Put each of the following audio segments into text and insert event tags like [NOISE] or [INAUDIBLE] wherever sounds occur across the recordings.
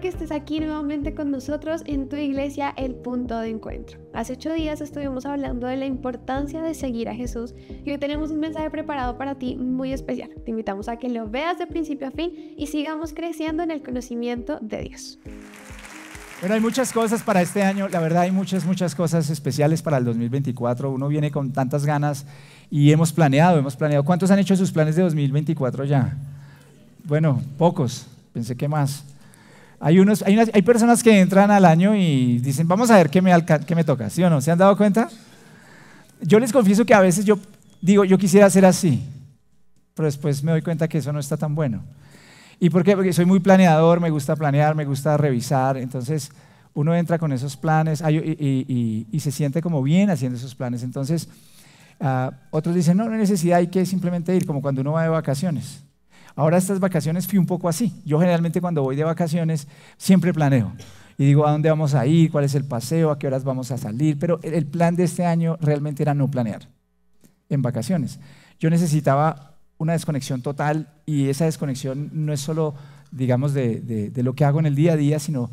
que estés aquí nuevamente con nosotros en tu iglesia, el punto de encuentro. Hace ocho días estuvimos hablando de la importancia de seguir a Jesús y hoy tenemos un mensaje preparado para ti muy especial. Te invitamos a que lo veas de principio a fin y sigamos creciendo en el conocimiento de Dios. Bueno, hay muchas cosas para este año, la verdad hay muchas, muchas cosas especiales para el 2024. Uno viene con tantas ganas y hemos planeado, hemos planeado. ¿Cuántos han hecho sus planes de 2024 ya? Bueno, pocos, pensé que más. Hay, personas que entran al año y dicen, vamos a ver qué me, toca, ¿sí o no? ¿Se han dado cuenta? Yo les confieso que a veces yo digo, yo quisiera hacer así, pero después me doy cuenta que eso no está tan bueno. ¿Y por qué? Porque soy muy planeador, me gusta planear, me gusta revisar, entonces uno entra con esos planes y, se siente como bien haciendo esos planes. Entonces, ah, otros dicen, no, no hay necesidad, hay que simplemente ir, como cuando uno va de vacaciones. Ahora estas vacaciones fui un poco así. Yo generalmente cuando voy de vacaciones siempre planeo y digo a dónde vamos a ir, cuál es el paseo, a qué horas vamos a salir, pero el plan de este año realmente era no planear en vacaciones. Yo necesitaba una desconexión total y esa desconexión no es solo, digamos, de, lo que hago en el día a día, sino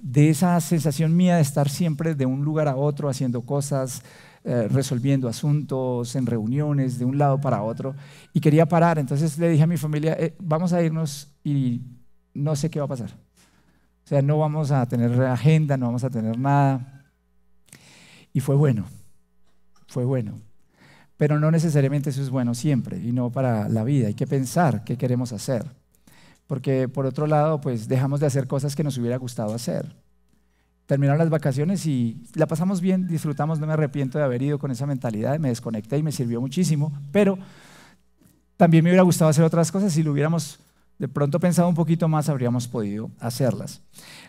de esa sensación mía de estar siempre de un lugar a otro haciendo cosas, eh, resolviendo asuntos, en reuniones, de un lado para otro, y quería parar. Entonces le dije a mi familia, eh, vamos a irnos y no sé qué va a pasar. O sea, no vamos a tener agenda, no vamos a tener nada. Y fue bueno, fue bueno. Pero no necesariamente eso es bueno siempre y no para la vida. Hay que pensar qué queremos hacer. Porque por otro lado, pues dejamos de hacer cosas que nos hubiera gustado hacer. Terminaron las vacaciones y la pasamos bien, disfrutamos, no me arrepiento de haber ido con esa mentalidad, me desconecté y me sirvió muchísimo, pero también me hubiera gustado hacer otras cosas si lo hubiéramos de pronto pensado un poquito más, habríamos podido hacerlas.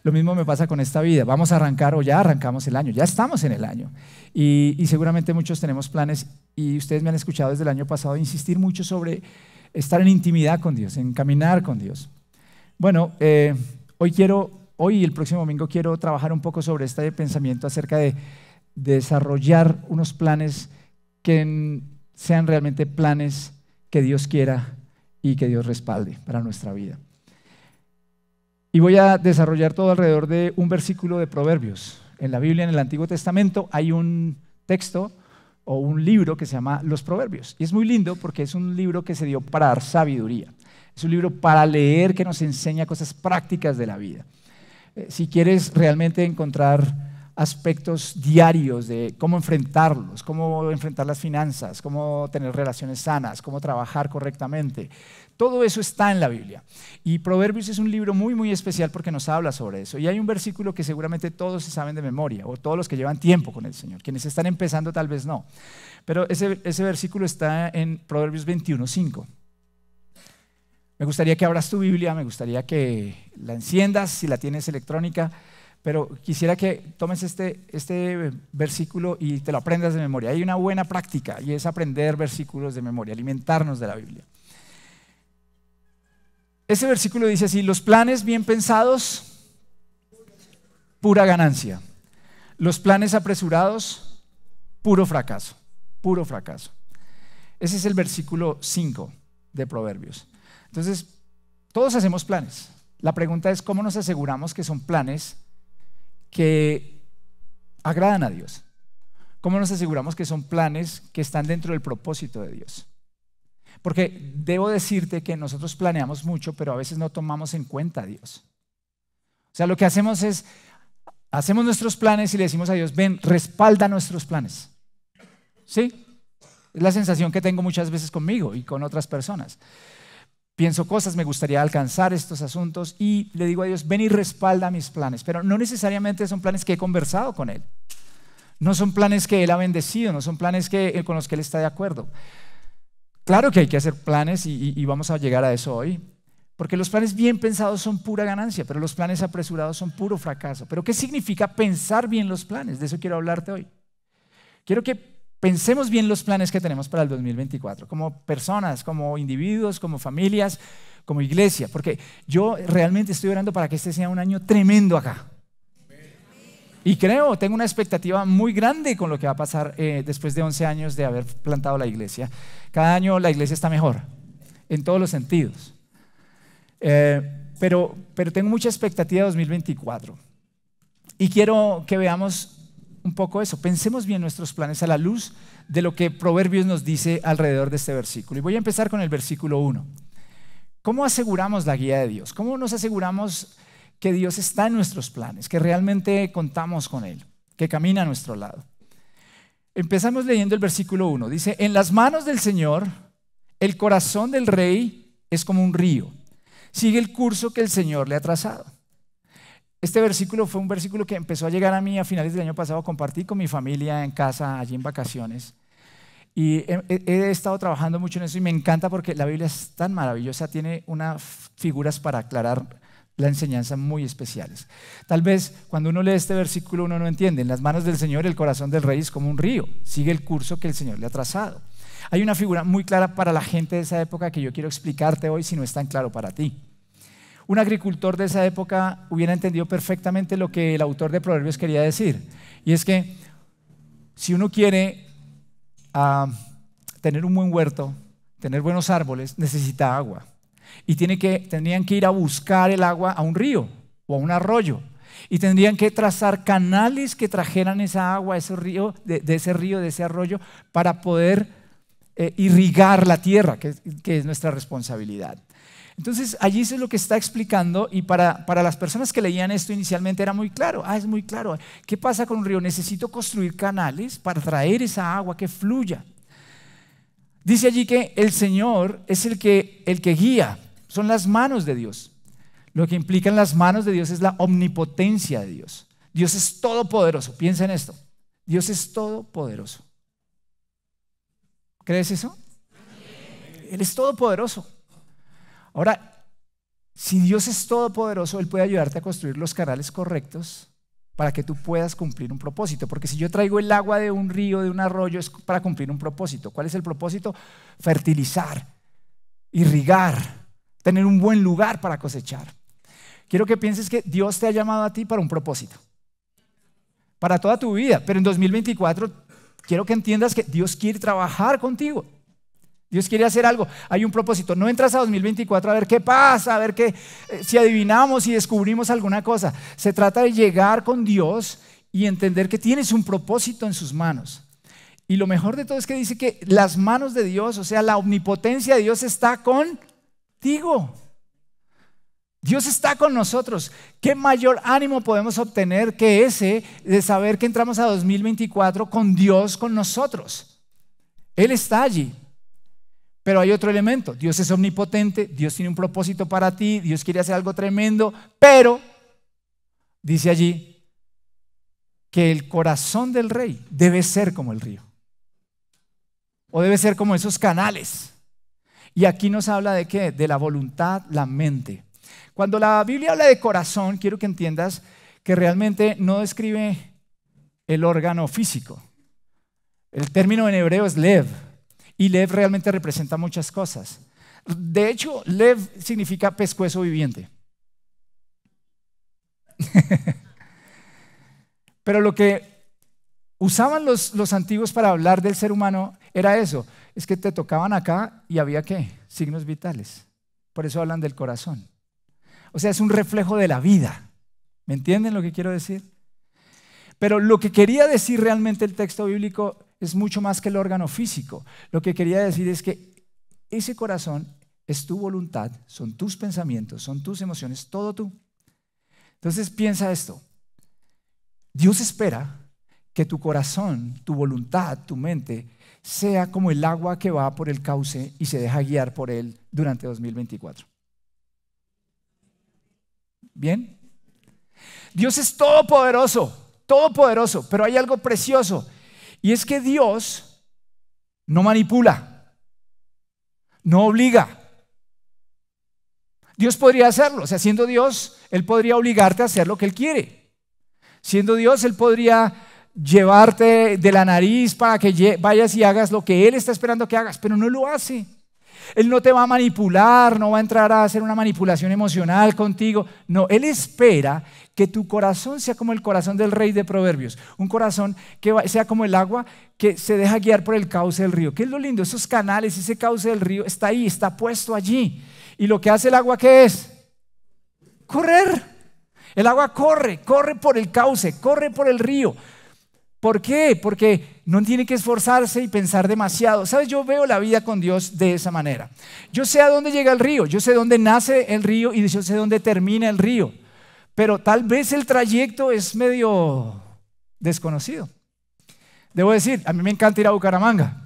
Lo mismo me pasa con esta vida. Vamos a arrancar o ya arrancamos el año, ya estamos en el año. Y, seguramente muchos tenemos planes y ustedes me han escuchado desde el año pasado insistir mucho sobre estar en intimidad con Dios, en caminar con Dios. Bueno, eh, hoy quiero hoy y el próximo domingo quiero trabajar un poco sobre este pensamiento acerca de desarrollar unos planes que sean realmente planes que Dios quiera y que Dios respalde para nuestra vida. Y voy a desarrollar todo alrededor de un versículo de Proverbios. En la Biblia, en el Antiguo Testamento, hay un texto o un libro que se llama Los Proverbios. Y es muy lindo porque es un libro que se dio para dar sabiduría. Es un libro para leer que nos enseña cosas prácticas de la vida. Eh, si quieres realmente encontrar aspectos diarios de cómo enfrentarlos, cómo enfrentar las finanzas, cómo tener relaciones sanas, cómo trabajar correctamente. Todo eso está en la Biblia. Y Proverbios es un libro muy, muy especial porque nos habla sobre eso. Y hay un versículo que seguramente todos se saben de memoria, o todos los que llevan tiempo con el Señor. Quienes están empezando tal vez no. Pero ese, ese versículo está en Proverbios 21, 5. Me gustaría que abras tu Biblia, me gustaría que la enciendas si la tienes electrónica, pero quisiera que tomes este, este versículo y te lo aprendas de memoria. Hay una buena práctica y es aprender versículos de memoria, alimentarnos de la Biblia. Ese versículo dice así, los planes bien pensados, pura ganancia. Los planes apresurados, puro fracaso, puro fracaso. Ese es el versículo 5 de Proverbios. Entonces, todos hacemos planes. La pregunta es cómo nos aseguramos que son planes que agradan a Dios. ¿Cómo nos aseguramos que son planes que están dentro del propósito de Dios? Porque debo decirte que nosotros planeamos mucho, pero a veces no tomamos en cuenta a Dios. O sea, lo que hacemos es, hacemos nuestros planes y le decimos a Dios, ven, respalda nuestros planes. ¿Sí? Es la sensación que tengo muchas veces conmigo y con otras personas pienso cosas, me gustaría alcanzar estos asuntos y le digo a Dios, ven y respalda mis planes, pero no necesariamente son planes que he conversado con Él, no son planes que Él ha bendecido, no son planes que, eh, con los que Él está de acuerdo. Claro que hay que hacer planes y, y vamos a llegar a eso hoy, porque los planes bien pensados son pura ganancia, pero los planes apresurados son puro fracaso. Pero ¿qué significa pensar bien los planes? De eso quiero hablarte hoy. Quiero que Pensemos bien los planes que tenemos para el 2024, como personas, como individuos, como familias, como iglesia, porque yo realmente estoy orando para que este sea un año tremendo acá. Y creo, tengo una expectativa muy grande con lo que va a pasar eh, después de 11 años de haber plantado la iglesia. Cada año la iglesia está mejor, en todos los sentidos. Eh, pero, pero tengo mucha expectativa de 2024. Y quiero que veamos un poco eso. Pensemos bien nuestros planes a la luz de lo que Proverbios nos dice alrededor de este versículo. Y voy a empezar con el versículo 1. ¿Cómo aseguramos la guía de Dios? ¿Cómo nos aseguramos que Dios está en nuestros planes, que realmente contamos con Él, que camina a nuestro lado? Empezamos leyendo el versículo 1. Dice, en las manos del Señor, el corazón del rey es como un río. Sigue el curso que el Señor le ha trazado. Este versículo fue un versículo que empezó a llegar a mí a finales del año pasado, compartí con mi familia en casa, allí en vacaciones. Y he, estado trabajando mucho en eso y me encanta porque la Biblia es tan maravillosa, tiene unas figuras para aclarar la enseñanza muy especiales. Tal vez cuando uno lee este versículo uno no entiende, en las manos del Señor el corazón del rey es como un río, sigue el curso que el Señor le ha trazado. Hay una figura muy clara para la gente de esa época que yo quiero explicarte hoy si no es tan claro para ti un agricultor de esa época hubiera entendido perfectamente lo que el autor de Proverbios quería decir. Y es que si uno quiere ah, tener un buen huerto, tener buenos árboles, necesita agua. Y tiene que, tendrían que ir a buscar el agua a un río o a un arroyo. Y tendrían que trazar canales que trajeran esa agua, de, ese río, de ese arroyo, para poder eh, irrigar la tierra, que es nuestra responsabilidad. Entonces, allí es lo que está explicando y para, las personas que leían esto inicialmente era muy claro, ah, es muy claro, ¿qué pasa con un río? Necesito construir canales para traer esa agua que fluya. Dice allí que el Señor es el que, el que guía, son las manos de Dios. Lo que implican las manos de Dios es la omnipotencia de Dios. Dios es todopoderoso, piensa en esto, Dios es todopoderoso. ¿Crees eso? Él es todopoderoso. Ahora, si Dios es todopoderoso, Él puede ayudarte a construir los canales correctos para que tú puedas cumplir un propósito. Porque si yo traigo el agua de un río, de un arroyo, es para cumplir un propósito. ¿Cuál es el propósito? Fertilizar, irrigar, tener un buen lugar para cosechar. Quiero que pienses que Dios te ha llamado a ti para un propósito, para toda tu vida. Pero en 2024 quiero que entiendas que Dios quiere trabajar contigo. Dios quiere hacer algo, hay un propósito. No entras a 2024 a ver qué pasa, a ver qué, eh, si adivinamos, si descubrimos alguna cosa. Se trata de llegar con Dios y entender que tienes un propósito en sus manos. Y lo mejor de todo es que dice que las manos de Dios, o sea, la omnipotencia de Dios está contigo. Dios está con nosotros. ¿Qué mayor ánimo podemos obtener que ese de saber que entramos a 2024 con Dios, con nosotros? Él está allí. Pero hay otro elemento, Dios es omnipotente, Dios tiene un propósito para ti, Dios quiere hacer algo tremendo, pero dice allí que el corazón del rey debe ser como el río, o debe ser como esos canales. Y aquí nos habla de qué? De la voluntad, la mente. Cuando la Biblia habla de corazón, quiero que entiendas que realmente no describe el órgano físico. El término en hebreo es lev, y Lev realmente representa muchas cosas. De hecho, Lev significa pescuezo viviente. [LAUGHS] Pero lo que usaban los, los, antiguos para hablar del ser humano era eso, es que te tocaban acá y había qué, signos vitales. Por eso hablan del corazón. O sea, es un reflejo de la vida. ¿Me entienden lo que quiero decir? Pero lo que quería decir realmente el texto bíblico es mucho más que el órgano físico. Lo que quería decir es que ese corazón es tu voluntad, son tus pensamientos, son tus emociones, todo tú. Entonces piensa esto. Dios espera que tu corazón, tu voluntad, tu mente sea como el agua que va por el cauce y se deja guiar por él durante 2024. ¿Bien? Dios es todopoderoso, todopoderoso, pero hay algo precioso y es que Dios no manipula, no obliga. Dios podría hacerlo, o sea, siendo Dios, Él podría obligarte a hacer lo que Él quiere. Siendo Dios, Él podría llevarte de la nariz para que vayas y hagas lo que Él está esperando que hagas, pero no lo hace. Él no te va a manipular, no va a entrar a hacer una manipulación emocional contigo. No, Él espera que tu corazón sea como el corazón del rey de Proverbios, un corazón que sea como el agua que se deja guiar por el cauce del río. ¿Qué es lo lindo? Esos canales, ese cauce del río está ahí, está puesto allí. ¿Y lo que hace el agua qué es? Correr. El agua corre, corre por el cauce, corre por el río. ¿Por qué? Porque no tiene que esforzarse y pensar demasiado. Sabes, yo veo la vida con Dios de esa manera. Yo sé a dónde llega el río, yo sé dónde nace el río y yo sé dónde termina el río pero tal vez el trayecto es medio desconocido. Debo decir, a mí me encanta ir a Bucaramanga.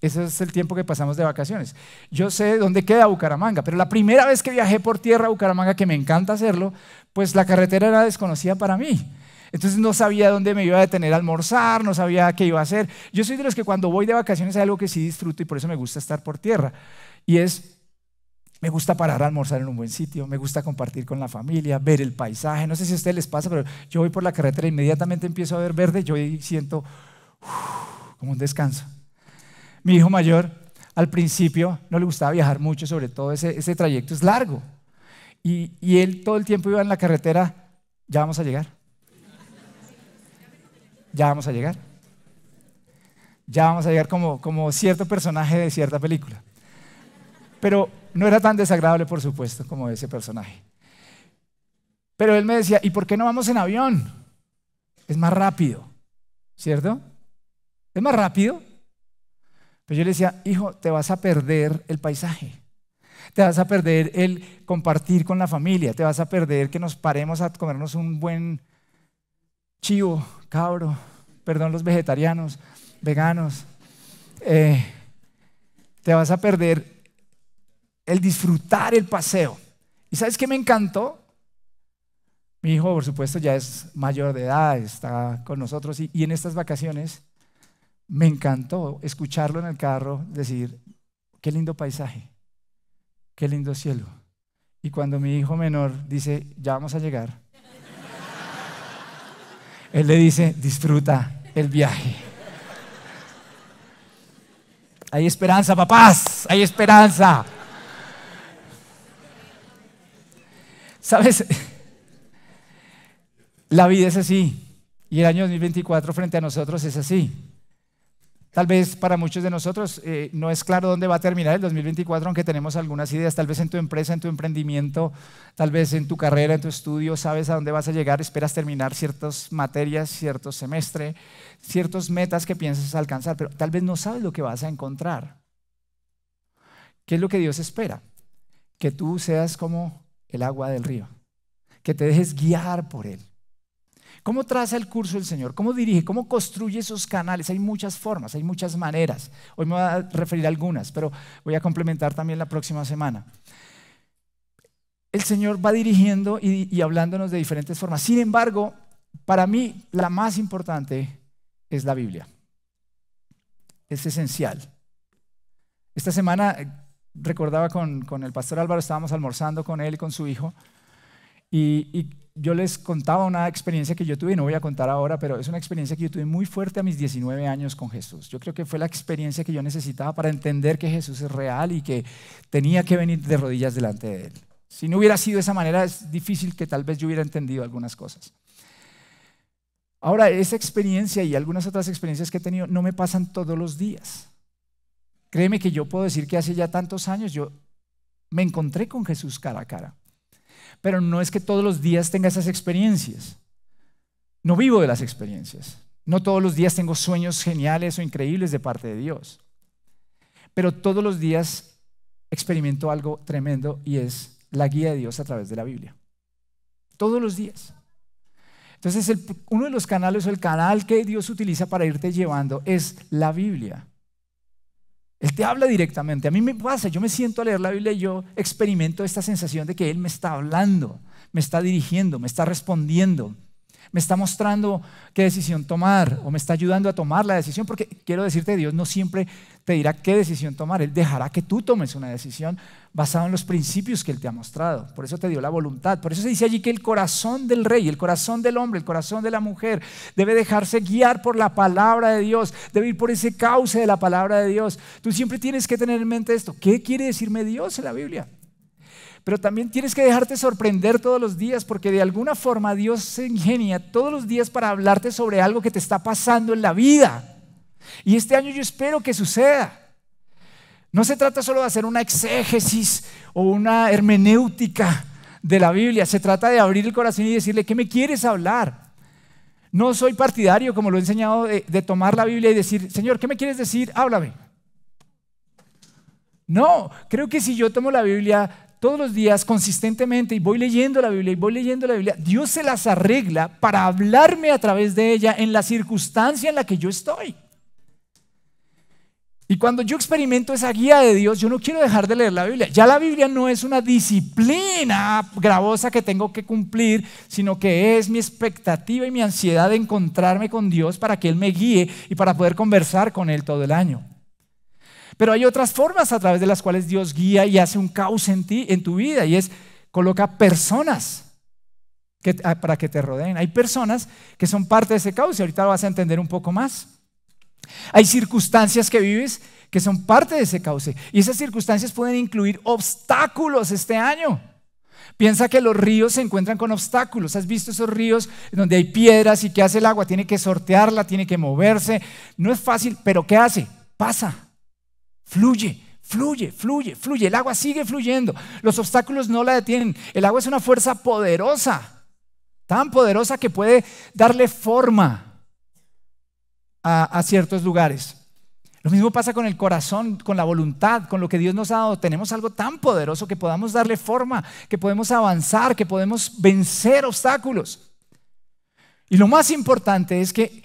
Ese es el tiempo que pasamos de vacaciones. Yo sé dónde queda Bucaramanga, pero la primera vez que viajé por tierra a Bucaramanga, que me encanta hacerlo, pues la carretera era desconocida para mí. Entonces no sabía dónde me iba a detener a almorzar, no sabía qué iba a hacer. Yo soy de los que cuando voy de vacaciones hay algo que sí disfruto y por eso me gusta estar por tierra. Y es me gusta parar a almorzar en un buen sitio, me gusta compartir con la familia, ver el paisaje. No sé si a ustedes les pasa, pero yo voy por la carretera e inmediatamente empiezo a ver verde, yo siento como un descanso. Mi hijo mayor al principio no le gustaba viajar mucho, sobre todo ese, trayecto es largo. Y, él todo el tiempo iba en la carretera, ya vamos a llegar. Ya vamos a llegar. Ya vamos a llegar como cierto personaje de cierta película pero no era tan desagradable, por supuesto, como ese personaje. Pero él me decía, ¿y por qué no vamos en avión? Es más rápido, ¿cierto? Es más rápido. Pero yo le decía, hijo, te vas a perder el paisaje. Te vas a perder el compartir con la familia. Te vas a perder que nos paremos a comernos un buen chivo, cabro. Perdón, los vegetarianos, veganos. Eh, te vas a perder el disfrutar el paseo. ¿Y sabes qué me encantó? Mi hijo, por supuesto, ya es mayor de edad, está con nosotros y, en estas vacaciones me encantó escucharlo en el carro decir, qué lindo paisaje, qué lindo cielo. Y cuando mi hijo menor dice, ya vamos a llegar, [LAUGHS] él le dice, disfruta el viaje. Hay esperanza, papás, hay esperanza. ¿Sabes? La vida es así. Y el año 2024 frente a nosotros es así. Tal vez para muchos de nosotros eh, no es claro dónde va a terminar el 2024, aunque tenemos algunas ideas. Tal vez en tu empresa, en tu emprendimiento, tal vez en tu carrera, en tu estudio, sabes a dónde vas a llegar, esperas terminar ciertas materias, cierto semestre, ciertas metas que piensas alcanzar, pero tal vez no sabes lo que vas a encontrar. ¿Qué es lo que Dios espera? Que tú seas como el agua del río, que te dejes guiar por Él. ¿Cómo traza el curso del Señor? ¿Cómo dirige? ¿Cómo construye esos canales? Hay muchas formas, hay muchas maneras. Hoy me voy a referir a algunas, pero voy a complementar también la próxima semana. El Señor va dirigiendo y, y hablándonos de diferentes formas. Sin embargo, para mí la más importante es la Biblia. Es esencial. Esta semana recordaba con, el pastor Álvaro, estábamos almorzando con él y con su hijo, y, yo les contaba una experiencia que yo tuve, y no voy a contar ahora, pero es una experiencia que yo tuve muy fuerte a mis 19 años con Jesús. Yo creo que fue la experiencia que yo necesitaba para entender que Jesús es real y que tenía que venir de rodillas delante de él. Si no hubiera sido de esa manera, es difícil que tal vez yo hubiera entendido algunas cosas. Ahora, esa experiencia y algunas otras experiencias que he tenido no me pasan todos los días. Créeme que yo puedo decir que hace ya tantos años yo me encontré con Jesús cara a cara. Pero no es que todos los días tenga esas experiencias. No vivo de las experiencias. No todos los días tengo sueños geniales o increíbles de parte de Dios. Pero todos los días experimento algo tremendo y es la guía de Dios a través de la Biblia. Todos los días. Entonces, uno de los canales o el canal que Dios utiliza para irte llevando es la Biblia. Él te habla directamente. A mí me pasa, yo me siento a leer la Biblia y yo experimento esta sensación de que Él me está hablando, me está dirigiendo, me está respondiendo me está mostrando qué decisión tomar o me está ayudando a tomar la decisión, porque quiero decirte, Dios no siempre te dirá qué decisión tomar, Él dejará que tú tomes una decisión basada en los principios que Él te ha mostrado, por eso te dio la voluntad, por eso se dice allí que el corazón del rey, el corazón del hombre, el corazón de la mujer debe dejarse guiar por la palabra de Dios, debe ir por ese cauce de la palabra de Dios. Tú siempre tienes que tener en mente esto, ¿qué quiere decirme Dios en la Biblia? Pero también tienes que dejarte sorprender todos los días porque de alguna forma Dios se ingenia todos los días para hablarte sobre algo que te está pasando en la vida. Y este año yo espero que suceda. No se trata solo de hacer una exégesis o una hermenéutica de la Biblia, se trata de abrir el corazón y decirle, ¿qué me quieres hablar? No soy partidario, como lo he enseñado, de tomar la Biblia y decir, Señor, ¿qué me quieres decir? Háblame. No, creo que si yo tomo la Biblia todos los días consistentemente y voy leyendo la Biblia y voy leyendo la Biblia, Dios se las arregla para hablarme a través de ella en la circunstancia en la que yo estoy. Y cuando yo experimento esa guía de Dios, yo no quiero dejar de leer la Biblia. Ya la Biblia no es una disciplina gravosa que tengo que cumplir, sino que es mi expectativa y mi ansiedad de encontrarme con Dios para que Él me guíe y para poder conversar con Él todo el año. Pero hay otras formas a través de las cuales Dios guía y hace un caos en ti, en tu vida, y es coloca personas ah, para que te rodeen. Hay personas que son parte de ese caos y ahorita lo vas a entender un poco más. Hay circunstancias que vives que son parte de ese cauce y esas circunstancias pueden incluir obstáculos este año. Piensa que los ríos se encuentran con obstáculos. ¿Has visto esos ríos donde hay piedras y qué hace el agua? Tiene que sortearla, tiene que moverse. No es fácil, pero ¿qué hace? Pasa. Fluye, fluye, fluye, fluye. El agua sigue fluyendo. Los obstáculos no la detienen. El agua es una fuerza poderosa, tan poderosa que puede darle forma a, ciertos lugares. Lo mismo pasa con el corazón, con la voluntad, con lo que Dios nos ha dado. Tenemos algo tan poderoso que podamos darle forma, que podemos avanzar, que podemos vencer obstáculos. Y lo más importante es que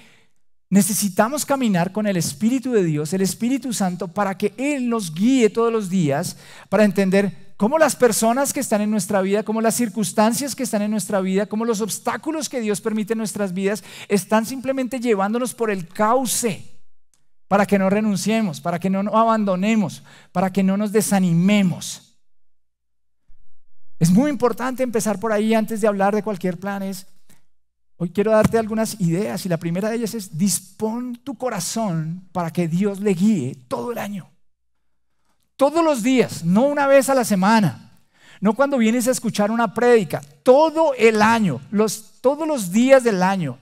Necesitamos caminar con el Espíritu de Dios, el Espíritu Santo, para que Él nos guíe todos los días, para entender cómo las personas que están en nuestra vida, cómo las circunstancias que están en nuestra vida, cómo los obstáculos que Dios permite en nuestras vidas, están simplemente llevándonos por el cauce para que no renunciemos, para que no abandonemos, para que no nos desanimemos. Es muy importante empezar por ahí antes de hablar de cualquier plan, Hoy quiero darte algunas ideas y la primera de ellas es dispón tu corazón para que Dios le guíe todo el año. Todos los días, no una vez a la semana, no cuando vienes a escuchar una prédica, todo el año, los, todos los días del año,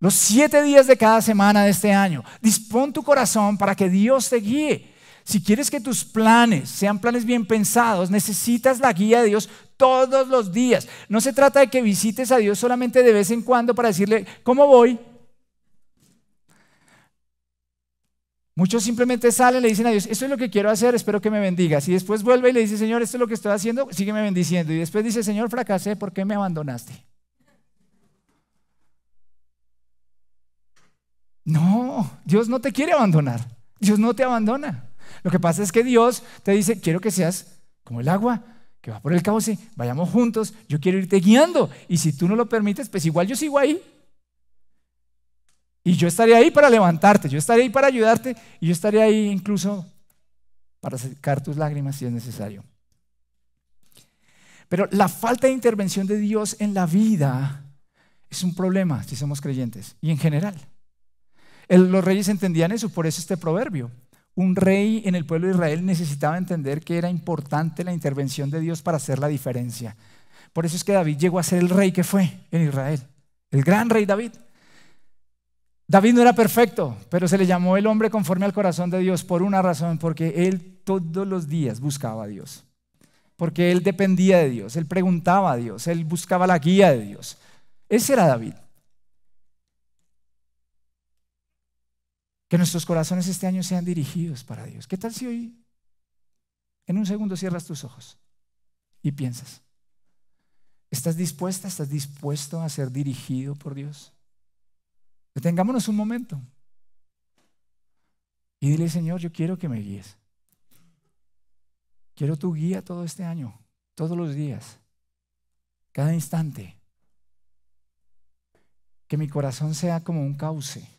los siete días de cada semana de este año. Dispón tu corazón para que Dios te guíe. Si quieres que tus planes sean planes bien pensados, necesitas la guía de Dios todos los días. No se trata de que visites a Dios solamente de vez en cuando para decirle, ¿cómo voy? Muchos simplemente salen, le dicen a Dios, esto es lo que quiero hacer, espero que me bendigas. Y después vuelve y le dice, Señor, esto es lo que estoy haciendo, sígueme bendiciendo. Y después dice, Señor, fracasé, ¿por qué me abandonaste? No, Dios no te quiere abandonar. Dios no te abandona. Lo que pasa es que Dios te dice, quiero que seas como el agua, que va por el cabo, cauce, vayamos juntos, yo quiero irte guiando. Y si tú no lo permites, pues igual yo sigo ahí. Y yo estaré ahí para levantarte, yo estaré ahí para ayudarte y yo estaré ahí incluso para secar tus lágrimas si es necesario. Pero la falta de intervención de Dios en la vida es un problema si somos creyentes y en general. los reyes entendían eso, por eso este proverbio. Un rey en el pueblo de Israel necesitaba entender que era importante la intervención de Dios para hacer la diferencia. Por eso es que David llegó a ser el rey que fue en Israel, el gran rey David. David no era perfecto, pero se le llamó el hombre conforme al corazón de Dios por una razón, porque él todos los días buscaba a Dios, porque él dependía de Dios, él preguntaba a Dios, él buscaba la guía de Dios. Ese era David. Que nuestros corazones este año sean dirigidos para Dios. ¿Qué tal si hoy, en un segundo, cierras tus ojos y piensas? ¿Estás dispuesta, estás dispuesto a ser dirigido por Dios? Detengámonos un momento. Y dile, Señor, yo quiero que me guíes. Quiero tu guía todo este año, todos los días, cada instante. Que mi corazón sea como un cauce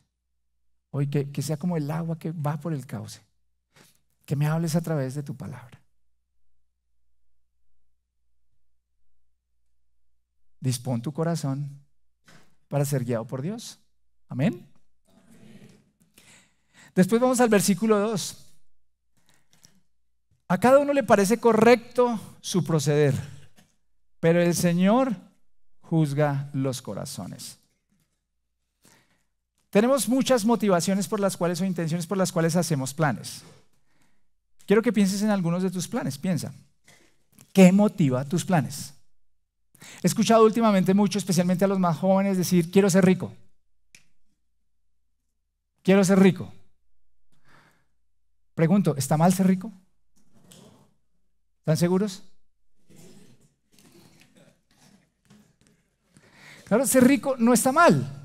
Hoy que, sea como el agua que va por el cauce. Que me hables a través de tu palabra. Dispón tu corazón para ser guiado por Dios. Amén. Después vamos al versículo 2. A cada uno le parece correcto su proceder, pero el Señor juzga los corazones. Tenemos muchas motivaciones por las cuales o intenciones por las cuales hacemos planes. Quiero que pienses en algunos de tus planes. Piensa, ¿qué motiva tus planes? He escuchado últimamente mucho, especialmente a los más jóvenes, decir, quiero ser rico. Quiero ser rico. Pregunto, ¿está mal ser rico? ¿Están seguros? Claro, ser rico no está mal.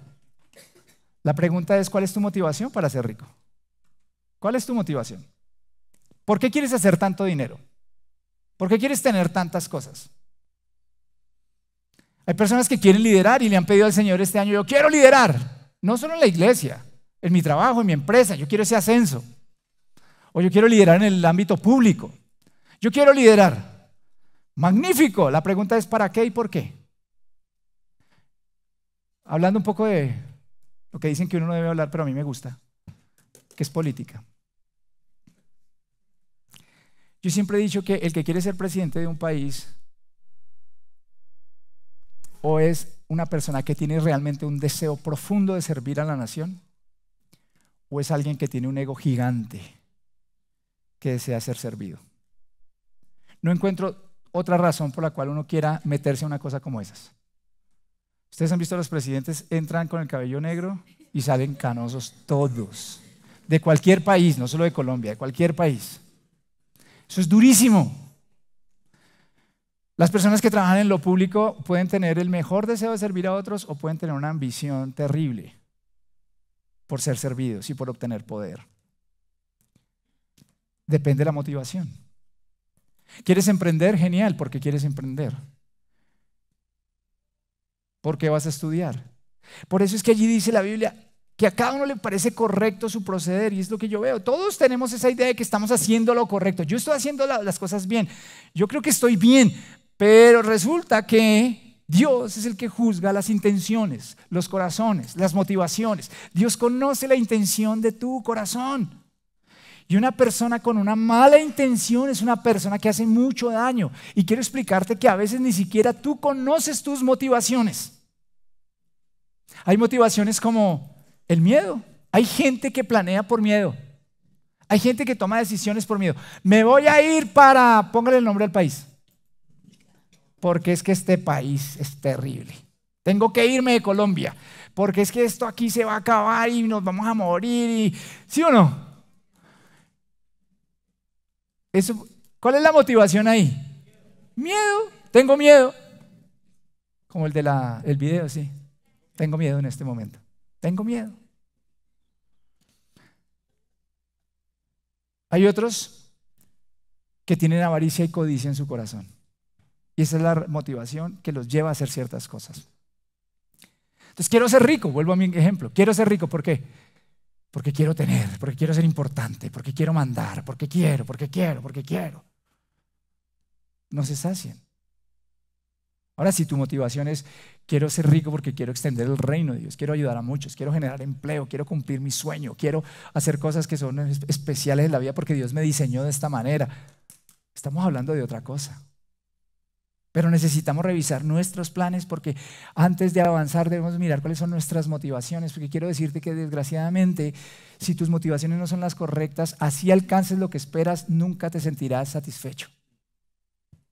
La pregunta es, ¿cuál es tu motivación para ser rico? ¿Cuál es tu motivación? ¿Por qué quieres hacer tanto dinero? ¿Por qué quieres tener tantas cosas? Hay personas que quieren liderar y le han pedido al Señor este año, yo quiero liderar, no solo en la iglesia, en mi trabajo, en mi empresa, yo quiero ese ascenso. O yo quiero liderar en el ámbito público. Yo quiero liderar. Magnífico. La pregunta es ¿para qué y por qué? Hablando un poco de lo que dicen que uno no debe hablar, pero a mí me gusta, que es política. Yo siempre he dicho que el que quiere ser presidente de un país o es una persona que tiene realmente un deseo profundo de servir a la nación o es alguien que tiene un ego gigante que desea ser servido. No encuentro otra razón por la cual uno quiera meterse a una cosa como esas. Ustedes han visto a los presidentes, entran con el cabello negro y salen canosos todos, de cualquier país, no solo de Colombia, de cualquier país. Eso es durísimo. Las personas que trabajan en lo público pueden tener el mejor deseo de servir a otros o pueden tener una ambición terrible por ser servidos y por obtener poder. Depende de la motivación. ¿Quieres emprender? Genial, porque quieres emprender. ¿Por qué vas a estudiar? Por eso es que allí dice la Biblia que a cada uno le parece correcto su proceder y es lo que yo veo. Todos tenemos esa idea de que estamos haciendo lo correcto. Yo estoy haciendo las cosas bien. Yo creo que estoy bien, pero resulta que Dios es el que juzga las intenciones, los corazones, las motivaciones. Dios conoce la intención de tu corazón. Y una persona con una mala intención es una persona que hace mucho daño. Y quiero explicarte que a veces ni siquiera tú conoces tus motivaciones. Hay motivaciones como el miedo. Hay gente que planea por miedo. Hay gente que toma decisiones por miedo. Me voy a ir para, póngale el nombre al país. Porque es que este país es terrible. Tengo que irme de Colombia. Porque es que esto aquí se va a acabar y nos vamos a morir. Y, ¿Sí o no? ¿Cuál es la motivación ahí? Miedo. Tengo miedo. Como el del el video, sí. Tengo miedo en este momento. Tengo miedo. Hay otros que tienen avaricia y codicia en su corazón. Y esa es la motivación que los lleva a hacer ciertas cosas. Entonces quiero ser rico, vuelvo a mi ejemplo. Quiero ser rico, ¿por qué? porque quiero tener, porque quiero ser importante, porque quiero mandar, porque quiero, porque quiero, porque quiero. No se sacian. Ahora, si tu motivación es, quiero ser rico porque quiero extender el reino de Dios, quiero ayudar a muchos, quiero generar empleo, quiero cumplir mi sueño, quiero hacer cosas que son especiales en la vida porque Dios me diseñó de esta manera, estamos hablando de otra cosa. Pero necesitamos revisar nuestros planes porque antes de avanzar debemos mirar cuáles son nuestras motivaciones, porque quiero decirte que desgraciadamente si tus motivaciones no son las correctas, así alcances lo que esperas, nunca te sentirás satisfecho.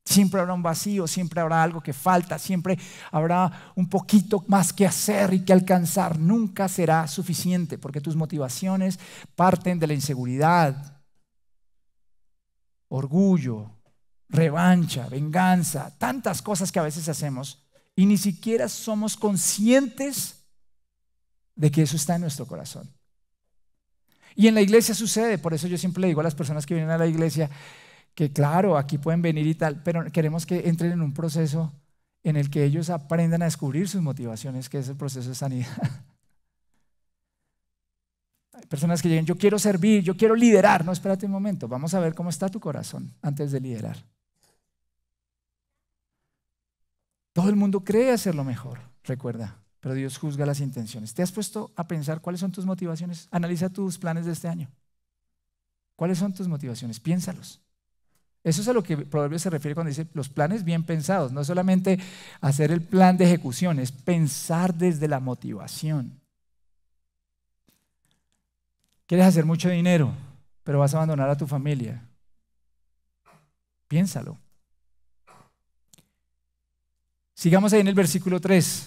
Siempre habrá un vacío, siempre habrá algo que falta, siempre habrá un poquito más que hacer y que alcanzar. Nunca será suficiente porque tus motivaciones parten de la inseguridad, orgullo, revancha, venganza, tantas cosas que a veces hacemos y ni siquiera somos conscientes de que eso está en nuestro corazón. Y en la iglesia sucede, por eso yo siempre le digo a las personas que vienen a la iglesia que claro, aquí pueden venir y tal, pero queremos que entren en un proceso en el que ellos aprendan a descubrir sus motivaciones, que es el proceso de sanidad. [LAUGHS] Hay personas que llegan, yo quiero servir, yo quiero liderar. No, espérate un momento, vamos a ver cómo está tu corazón antes de liderar. Todo el mundo cree hacerlo mejor, recuerda, pero Dios juzga las intenciones. ¿Te has puesto a pensar cuáles son tus motivaciones? Analiza tus planes de este año. ¿Cuáles son tus motivaciones? Piénsalos. Eso es a lo que probablemente se refiere cuando dice los planes bien pensados. No solamente hacer el plan de ejecución, es pensar desde la motivación. Quieres hacer mucho dinero, pero vas a abandonar a tu familia. Piénsalo. Sigamos ahí en el versículo 3.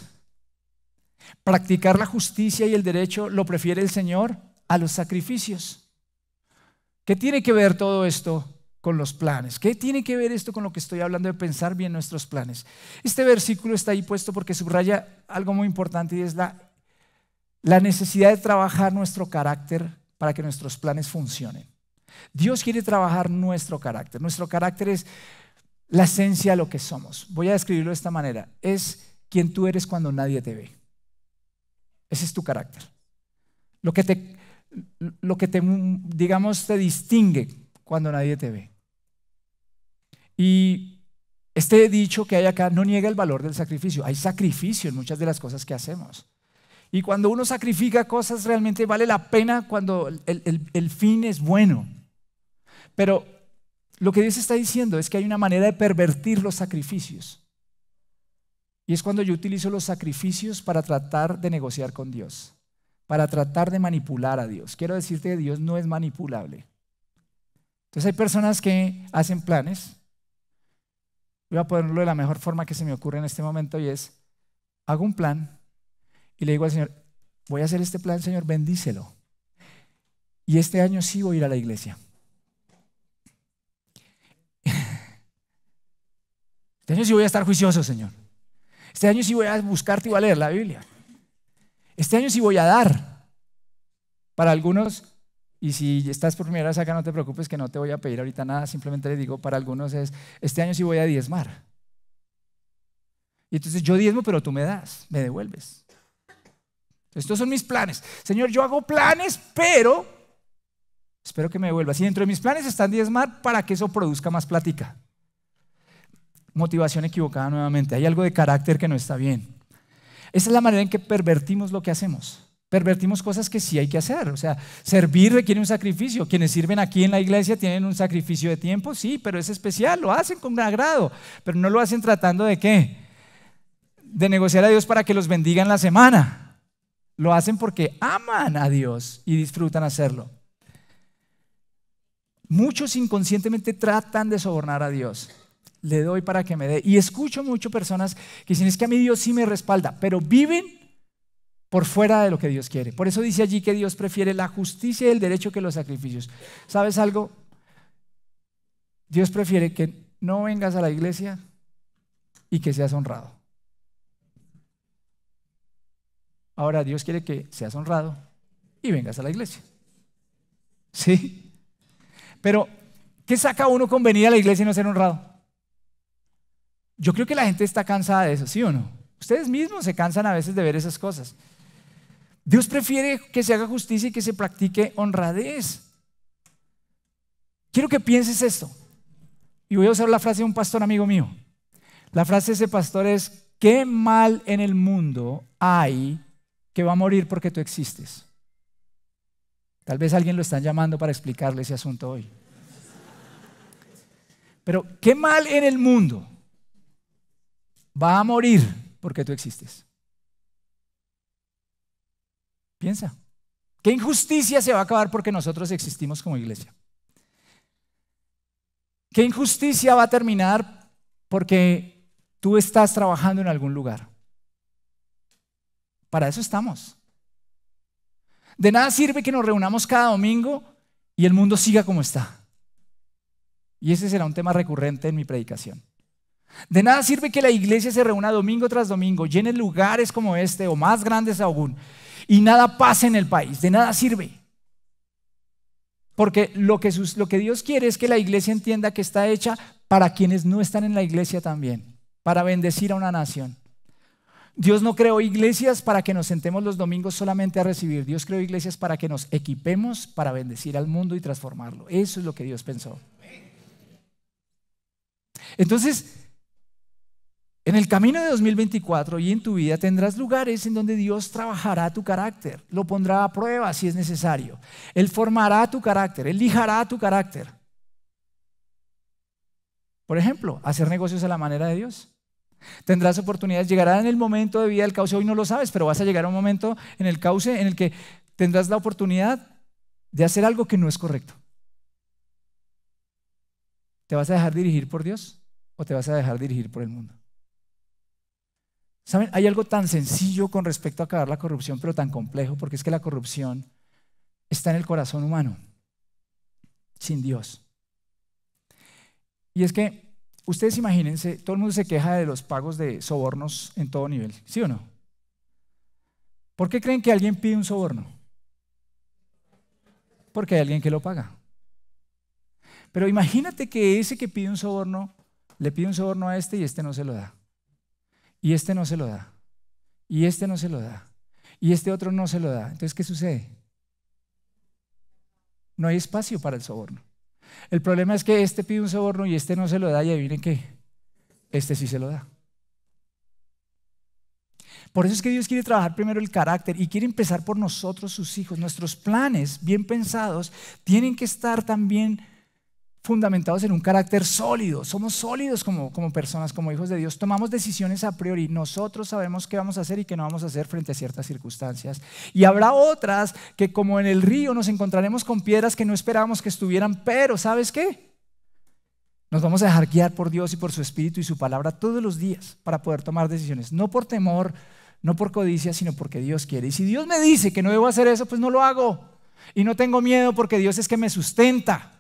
Practicar la justicia y el derecho lo prefiere el Señor a los sacrificios. ¿Qué tiene que ver todo esto con los planes? ¿Qué tiene que ver esto con lo que estoy hablando de pensar bien nuestros planes? Este versículo está ahí puesto porque subraya algo muy importante y es la, la necesidad de trabajar nuestro carácter para que nuestros planes funcionen. Dios quiere trabajar nuestro carácter. Nuestro carácter es la esencia de lo que somos. Voy a describirlo de esta manera. Es quien tú eres cuando nadie te ve. Ese es tu carácter. Lo que te, lo que te digamos, te distingue cuando nadie te ve. Y este dicho que hay acá no niega el valor del sacrificio. Hay sacrificio en muchas de las cosas que hacemos. Y cuando uno sacrifica cosas realmente vale la pena cuando el, el fin es bueno. Pero lo que Dios está diciendo es que hay una manera de pervertir los sacrificios. Y es cuando yo utilizo los sacrificios para tratar de negociar con Dios, para tratar de manipular a Dios. Quiero decirte que Dios no es manipulable. Entonces hay personas que hacen planes. Voy a ponerlo de la mejor forma que se me ocurre en este momento y es, hago un plan y le digo al Señor, voy a hacer este plan, Señor, bendícelo. Y este año sí voy a ir a la iglesia. Este año sí voy a estar juicioso, Señor. Este año sí voy a buscarte y voy a leer la Biblia. Este año sí voy a dar. Para algunos, y si estás por primera vez acá, no te preocupes que no te voy a pedir ahorita nada, simplemente le digo, para algunos es, este año sí voy a diezmar. Y entonces yo diezmo, pero tú me das, me devuelves. Estos son mis planes. Señor, yo hago planes, pero espero que me devuelvas. Y dentro de mis planes están diezmar para que eso produzca más plática. Motivación equivocada nuevamente. Hay algo de carácter que no está bien. Esa es la manera en que pervertimos lo que hacemos. Pervertimos cosas que sí hay que hacer. O sea, servir requiere un sacrificio. Quienes sirven aquí en la iglesia tienen un sacrificio de tiempo, sí, pero es especial. Lo hacen con agrado, pero no lo hacen tratando de qué? De negociar a Dios para que los bendiga en la semana. Lo hacen porque aman a Dios y disfrutan hacerlo. Muchos inconscientemente tratan de sobornar a Dios le doy para que me dé. Y escucho mucho personas que dicen, es que a mí Dios sí me respalda, pero viven por fuera de lo que Dios quiere. Por eso dice allí que Dios prefiere la justicia y el derecho que los sacrificios. ¿Sabes algo? Dios prefiere que no vengas a la iglesia y que seas honrado. Ahora Dios quiere que seas honrado y vengas a la iglesia. ¿Sí? Pero, ¿qué saca uno con venir a la iglesia y no ser honrado? Yo creo que la gente está cansada de eso, ¿sí o no? Ustedes mismos se cansan a veces de ver esas cosas. Dios prefiere que se haga justicia y que se practique honradez. Quiero que pienses esto. Y voy a usar la frase de un pastor amigo mío. La frase de ese pastor es, ¿qué mal en el mundo hay que va a morir porque tú existes? Tal vez alguien lo están llamando para explicarle ese asunto hoy. Pero, ¿qué mal en el mundo va a morir porque tú existes. Piensa, ¿qué injusticia se va a acabar porque nosotros existimos como iglesia? ¿Qué injusticia va a terminar porque tú estás trabajando en algún lugar? Para eso estamos. De nada sirve que nos reunamos cada domingo y el mundo siga como está. Y ese será un tema recurrente en mi predicación. De nada sirve que la iglesia se reúna domingo tras domingo, llene lugares como este o más grandes aún, y nada pase en el país. De nada sirve. Porque lo que, lo que Dios quiere es que la iglesia entienda que está hecha para quienes no están en la iglesia también, para bendecir a una nación. Dios no creó iglesias para que nos sentemos los domingos solamente a recibir. Dios creó iglesias para que nos equipemos para bendecir al mundo y transformarlo. Eso es lo que Dios pensó. Entonces, en el camino de 2024 y en tu vida tendrás lugares en donde Dios trabajará tu carácter, lo pondrá a prueba si es necesario. Él formará tu carácter, él lijará tu carácter. Por ejemplo, hacer negocios a la manera de Dios. Tendrás oportunidades, llegará en el momento de vida del cauce, hoy no lo sabes, pero vas a llegar a un momento en el cauce en el que tendrás la oportunidad de hacer algo que no es correcto. ¿Te vas a dejar dirigir por Dios o te vas a dejar dirigir por el mundo? ¿Saben? Hay algo tan sencillo con respecto a acabar la corrupción, pero tan complejo, porque es que la corrupción está en el corazón humano, sin Dios. Y es que, ustedes imagínense, todo el mundo se queja de los pagos de sobornos en todo nivel, ¿sí o no? ¿Por qué creen que alguien pide un soborno? Porque hay alguien que lo paga. Pero imagínate que ese que pide un soborno, le pide un soborno a este y este no se lo da. Y este no se lo da. Y este no se lo da. Y este otro no se lo da. Entonces, ¿qué sucede? No hay espacio para el soborno. El problema es que este pide un soborno y este no se lo da y adivinen qué. Este sí se lo da. Por eso es que Dios quiere trabajar primero el carácter y quiere empezar por nosotros, sus hijos. Nuestros planes bien pensados tienen que estar también fundamentados en un carácter sólido. Somos sólidos como, como personas, como hijos de Dios. Tomamos decisiones a priori. Nosotros sabemos qué vamos a hacer y qué no vamos a hacer frente a ciertas circunstancias. Y habrá otras que como en el río nos encontraremos con piedras que no esperábamos que estuvieran, pero ¿sabes qué? Nos vamos a dejar guiar por Dios y por su Espíritu y su palabra todos los días para poder tomar decisiones. No por temor, no por codicia, sino porque Dios quiere. Y si Dios me dice que no debo hacer eso, pues no lo hago. Y no tengo miedo porque Dios es que me sustenta.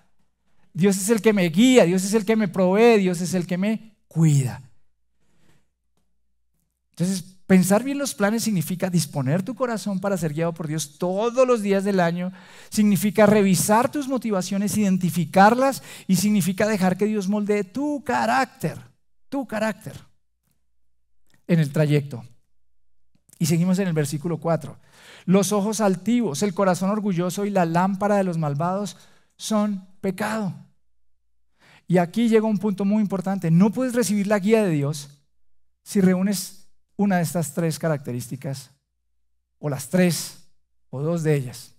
Dios es el que me guía, Dios es el que me provee, Dios es el que me cuida. Entonces, pensar bien los planes significa disponer tu corazón para ser guiado por Dios todos los días del año, significa revisar tus motivaciones, identificarlas y significa dejar que Dios moldee tu carácter, tu carácter en el trayecto. Y seguimos en el versículo 4. Los ojos altivos, el corazón orgulloso y la lámpara de los malvados son pecado. Y aquí llega un punto muy importante. No puedes recibir la guía de Dios si reúnes una de estas tres características, o las tres, o dos de ellas.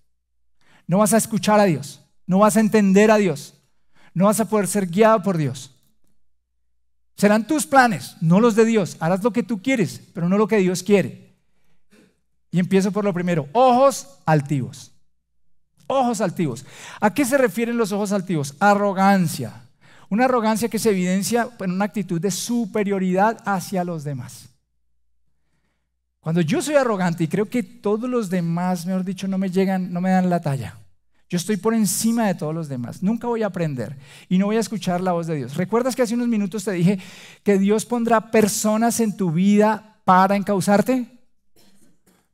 No vas a escuchar a Dios, no vas a entender a Dios, no vas a poder ser guiado por Dios. Serán tus planes, no los de Dios. Harás lo que tú quieres, pero no lo que Dios quiere. Y empiezo por lo primero, ojos altivos. Ojos altivos. ¿A qué se refieren los ojos altivos? Arrogancia. Una arrogancia que se evidencia en una actitud de superioridad hacia los demás. Cuando yo soy arrogante y creo que todos los demás, mejor dicho, no me llegan, no me dan la talla. Yo estoy por encima de todos los demás. Nunca voy a aprender y no voy a escuchar la voz de Dios. ¿Recuerdas que hace unos minutos te dije que Dios pondrá personas en tu vida para encauzarte?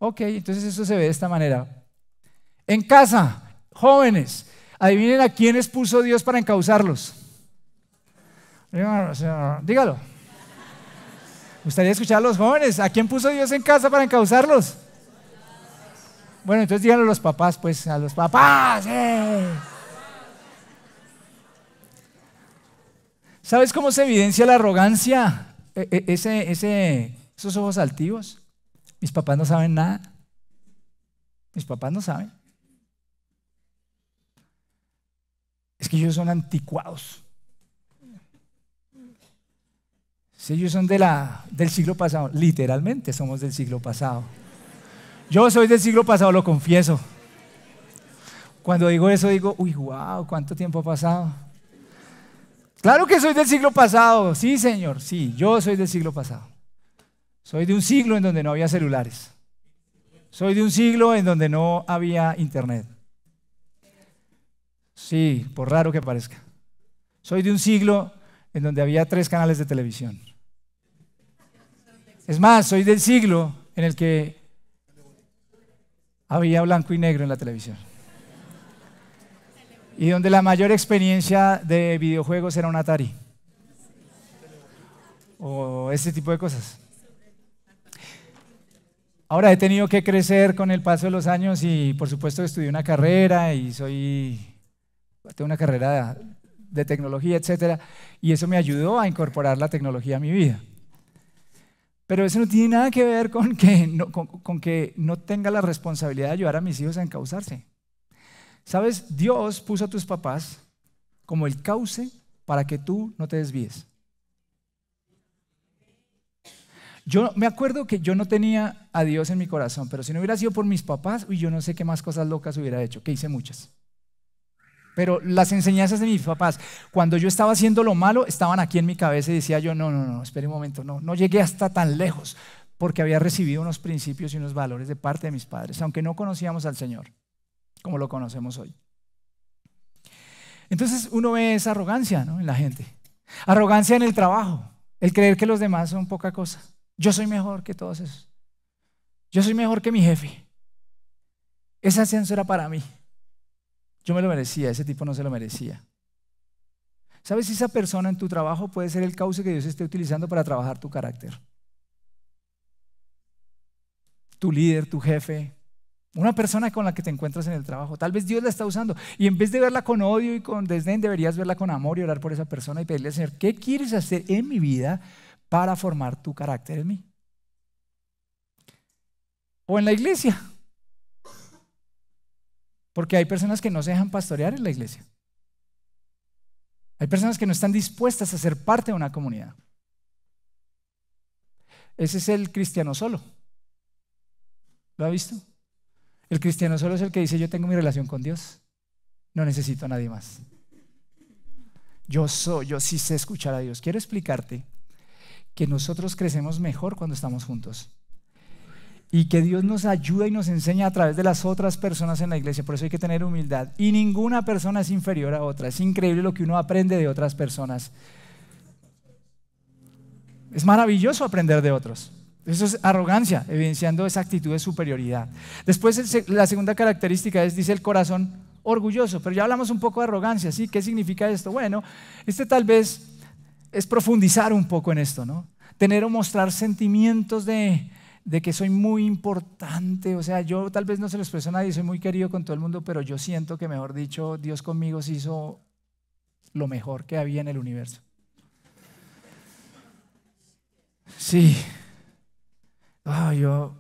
Ok, entonces eso se ve de esta manera. En casa, jóvenes, adivinen a quiénes puso Dios para encauzarlos. Dígalo. Me gustaría escuchar a los jóvenes. ¿A quién puso Dios en casa para encauzarlos? Bueno, entonces díganlo a los papás, pues, a los papás. Eh. ¿Sabes cómo se evidencia la arrogancia? E, e, ese, ese, esos ojos altivos. Mis papás no saben nada. Mis papás no saben. Es que ellos son anticuados. Si ellos son de la, del siglo pasado, literalmente somos del siglo pasado. Yo soy del siglo pasado, lo confieso. Cuando digo eso, digo, uy, wow, cuánto tiempo ha pasado. Claro que soy del siglo pasado, sí, señor, sí, yo soy del siglo pasado. Soy de un siglo en donde no había celulares. Soy de un siglo en donde no había internet. Sí, por raro que parezca. Soy de un siglo en donde había tres canales de televisión. Es más, soy del siglo en el que había blanco y negro en la televisión. Y donde la mayor experiencia de videojuegos era un Atari. O ese tipo de cosas. Ahora he tenido que crecer con el paso de los años y por supuesto estudié una carrera y soy tengo una carrera de tecnología, etcétera, y eso me ayudó a incorporar la tecnología a mi vida. Pero eso no tiene nada que ver con que no, con, que no tenga la responsabilidad de ayudar a mis hijos a encauzarse. Sabes, Dios puso a tus papás como el cauce para que tú no te desvíes. Yo me acuerdo que yo no tenía a Dios en mi corazón, pero si no hubiera sido por mis papás, uy, yo no sé qué más cosas locas hubiera hecho, que hice muchas. Pero las enseñanzas de mis papás, cuando yo estaba haciendo lo malo, estaban aquí en mi cabeza y decía yo, no, no, no, espere un momento, no, no llegué hasta tan lejos, porque había recibido unos principios y unos valores de parte de mis padres, aunque no conocíamos al Señor como lo conocemos hoy. Entonces uno ve esa arrogancia ¿no? en la gente, arrogancia en el trabajo, el creer que los demás son poca cosa. Yo soy mejor que todos esos. Yo soy mejor que mi jefe. Esa era para mí. Yo me lo merecía, ese tipo no se lo merecía. ¿Sabes si esa persona en tu trabajo puede ser el cauce que Dios esté utilizando para trabajar tu carácter? Tu líder, tu jefe, una persona con la que te encuentras en el trabajo. Tal vez Dios la está usando. Y en vez de verla con odio y con desdén, deberías verla con amor y orar por esa persona y pedirle al Señor, ¿qué quieres hacer en mi vida para formar tu carácter en mí? O en la iglesia. Porque hay personas que no se dejan pastorear en la iglesia. Hay personas que no están dispuestas a ser parte de una comunidad. Ese es el cristiano solo. ¿Lo ha visto? El cristiano solo es el que dice yo tengo mi relación con Dios. No necesito a nadie más. Yo soy, yo sí sé escuchar a Dios. Quiero explicarte que nosotros crecemos mejor cuando estamos juntos y que Dios nos ayuda y nos enseña a través de las otras personas en la iglesia. Por eso hay que tener humildad. Y ninguna persona es inferior a otra. Es increíble lo que uno aprende de otras personas. Es maravilloso aprender de otros. Eso es arrogancia, evidenciando esa actitud de superioridad. Después, la segunda característica es, dice el corazón orgulloso, pero ya hablamos un poco de arrogancia, ¿sí? ¿Qué significa esto? Bueno, este tal vez es profundizar un poco en esto, ¿no? Tener o mostrar sentimientos de, de que soy muy importante, o sea, yo tal vez no se lo expreso a nadie, soy muy querido con todo el mundo, pero yo siento que, mejor dicho, Dios conmigo se hizo lo mejor que había en el universo. Sí. Ah, yo...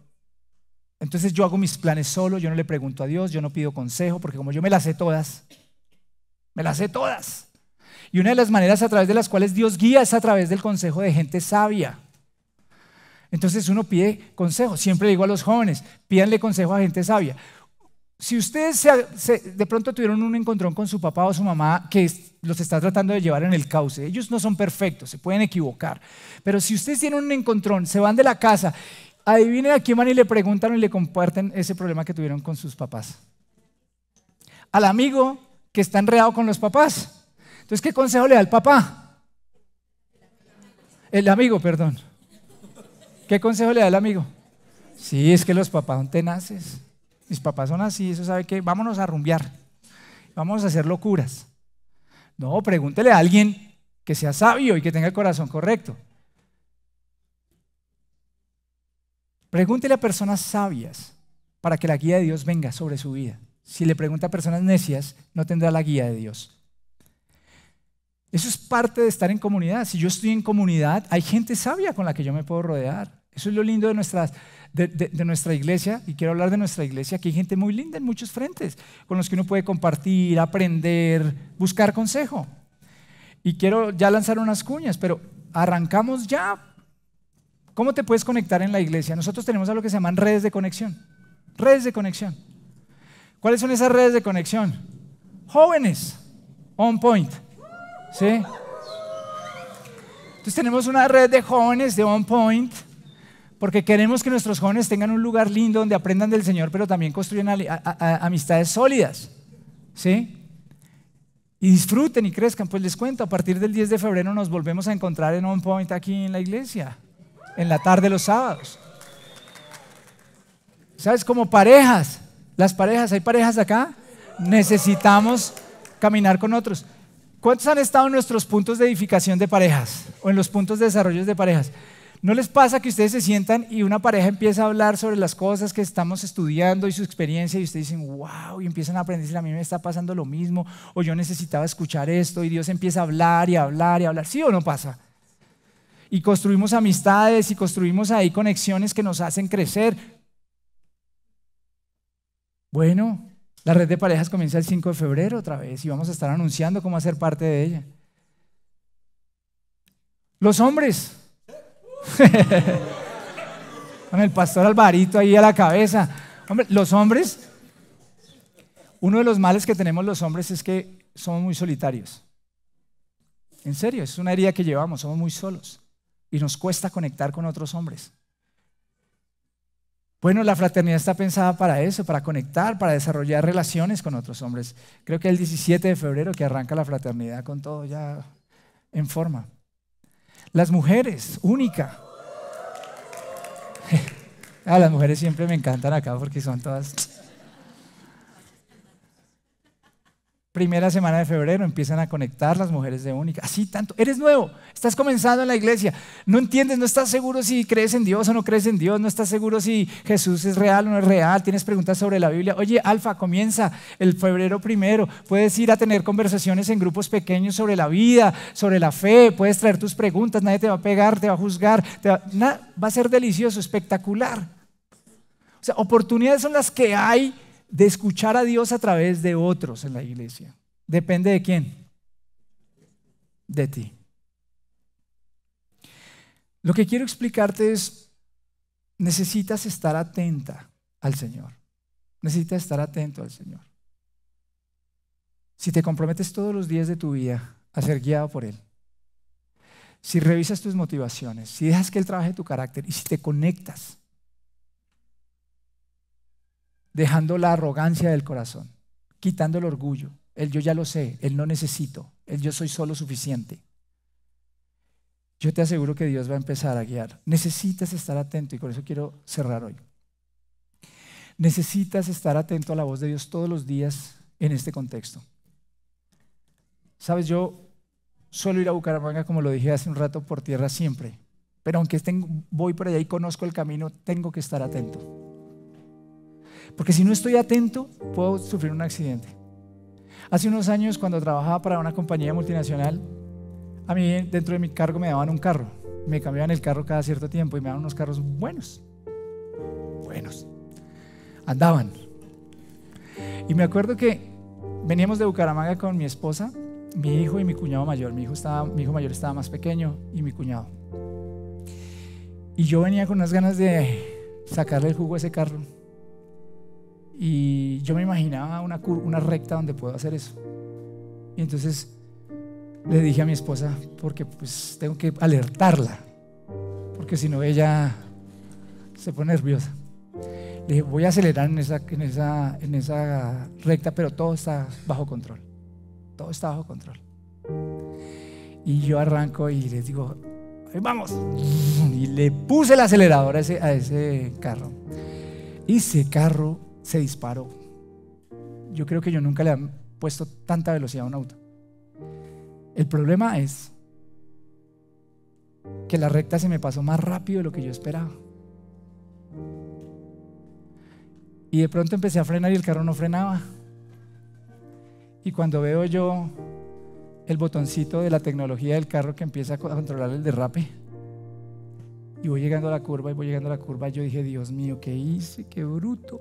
Entonces yo hago mis planes solo, yo no le pregunto a Dios, yo no pido consejo, porque como yo me las sé todas, me las sé todas. Y una de las maneras a través de las cuales Dios guía es a través del consejo de gente sabia. Entonces uno pide consejo. Siempre digo a los jóvenes, pídanle consejo a gente sabia. Si ustedes se, de pronto tuvieron un encontrón con su papá o su mamá que los está tratando de llevar en el cauce, ellos no son perfectos, se pueden equivocar. Pero si ustedes tienen un encontrón, se van de la casa, adivinen a quién van y le preguntan y le comparten ese problema que tuvieron con sus papás. Al amigo que está enredado con los papás. Entonces, ¿qué consejo le da al papá? El amigo, perdón. ¿Qué consejo le da el amigo? Sí, es que los papás son tenaces. Mis papás son así, eso sabe que vámonos a rumbear. Vamos a hacer locuras. No, pregúntele a alguien que sea sabio y que tenga el corazón correcto. Pregúntele a personas sabias para que la guía de Dios venga sobre su vida. Si le pregunta a personas necias, no tendrá la guía de Dios. Eso es parte de estar en comunidad. Si yo estoy en comunidad, hay gente sabia con la que yo me puedo rodear. Eso es lo lindo de, nuestras, de, nuestra iglesia, y quiero hablar de nuestra iglesia, que hay gente muy linda en muchos frentes, con los que uno puede compartir, aprender, buscar consejo. Y quiero ya lanzar unas cuñas, pero arrancamos ya. ¿Cómo te puedes conectar en la iglesia? Nosotros tenemos algo que se llaman redes de conexión. Redes de conexión. ¿Cuáles son esas redes de conexión? Jóvenes, on point. ¿Sí? Entonces tenemos una red de jóvenes de on point porque queremos que nuestros jóvenes tengan un lugar lindo donde aprendan del Señor, pero también construyan amistades sólidas. ¿Sí? Y disfruten y crezcan. Pues les cuento, a partir del 10 de febrero nos volvemos a encontrar en On Point aquí en la iglesia, en la tarde los sábados. ¿Sabes? Como parejas, las parejas, ¿hay parejas acá? Necesitamos caminar con otros. ¿Cuántos han estado en nuestros puntos de edificación de parejas o en los puntos de desarrollo de parejas? ¿No les pasa que ustedes se sientan y una pareja empieza a hablar sobre las cosas que estamos estudiando y su experiencia y ustedes dicen, wow, y empiezan a aprender, a mí me está pasando lo mismo, o yo necesitaba escuchar esto, y Dios empieza a hablar y a hablar y a hablar, ¿sí o no pasa? Y construimos amistades y construimos ahí conexiones que nos hacen crecer. Bueno, la red de parejas comienza el 5 de febrero otra vez y vamos a estar anunciando cómo hacer parte de ella. Los hombres, [LAUGHS] Con el pastor Alvarito ahí a la cabeza. Hombre, los hombres, uno de los males que tenemos los hombres es que somos muy solitarios. En serio, es una herida que llevamos, somos muy solos y nos cuesta conectar con otros hombres. Bueno, la fraternidad está pensada para eso, para conectar, para desarrollar relaciones con otros hombres. Creo que el 17 de febrero que arranca la fraternidad con todo ya en forma. Las mujeres, única. A [LAUGHS] ah, las mujeres siempre me encantan acá porque son todas Primera semana de febrero empiezan a conectar las mujeres de única. Así tanto. Eres nuevo, estás comenzando en la iglesia. No entiendes, no estás seguro si crees en Dios o no crees en Dios. No estás seguro si Jesús es real o no es real. Tienes preguntas sobre la Biblia. Oye, Alfa, comienza el febrero primero. Puedes ir a tener conversaciones en grupos pequeños sobre la vida, sobre la fe. Puedes traer tus preguntas. Nadie te va a pegar, te va a juzgar. Te va... va a ser delicioso, espectacular. O sea, oportunidades son las que hay de escuchar a Dios a través de otros en la iglesia. Depende de quién. De ti. Lo que quiero explicarte es, necesitas estar atenta al Señor. Necesitas estar atento al Señor. Si te comprometes todos los días de tu vida a ser guiado por Él, si revisas tus motivaciones, si dejas que Él trabaje tu carácter y si te conectas dejando la arrogancia del corazón, quitando el orgullo, el yo ya lo sé, el no necesito, el yo soy solo suficiente. Yo te aseguro que Dios va a empezar a guiar. Necesitas estar atento y con eso quiero cerrar hoy. Necesitas estar atento a la voz de Dios todos los días en este contexto. Sabes, yo suelo ir a Bucaramanga, como lo dije hace un rato, por tierra siempre. Pero aunque voy por allá y conozco el camino, tengo que estar atento. Porque si no estoy atento, puedo sufrir un accidente. Hace unos años, cuando trabajaba para una compañía multinacional, a mí dentro de mi cargo me daban un carro. Me cambiaban el carro cada cierto tiempo y me daban unos carros buenos. Buenos. Andaban. Y me acuerdo que veníamos de Bucaramanga con mi esposa, mi hijo y mi cuñado mayor. Mi hijo, mi hijo mayor estaba más pequeño y mi cuñado. Y yo venía con unas ganas de sacarle el jugo a ese carro y yo me imaginaba una, una recta donde puedo hacer eso. Y entonces le dije a mi esposa, porque pues tengo que alertarla, porque si no ella se pone nerviosa. Le dije, voy a acelerar en esa, esa, en esa recta, pero todo está bajo control. Todo está bajo control. Y yo arranco y les digo, ahí vamos. Y le puse el acelerador a ese, a ese carro. Y ese carro se disparó. Yo creo que yo nunca le han puesto tanta velocidad a un auto. El problema es que la recta se me pasó más rápido de lo que yo esperaba. Y de pronto empecé a frenar y el carro no frenaba. Y cuando veo yo el botoncito de la tecnología del carro que empieza a controlar el derrape, y voy llegando a la curva y voy llegando a la curva, yo dije, Dios mío, ¿qué hice? ¡Qué bruto!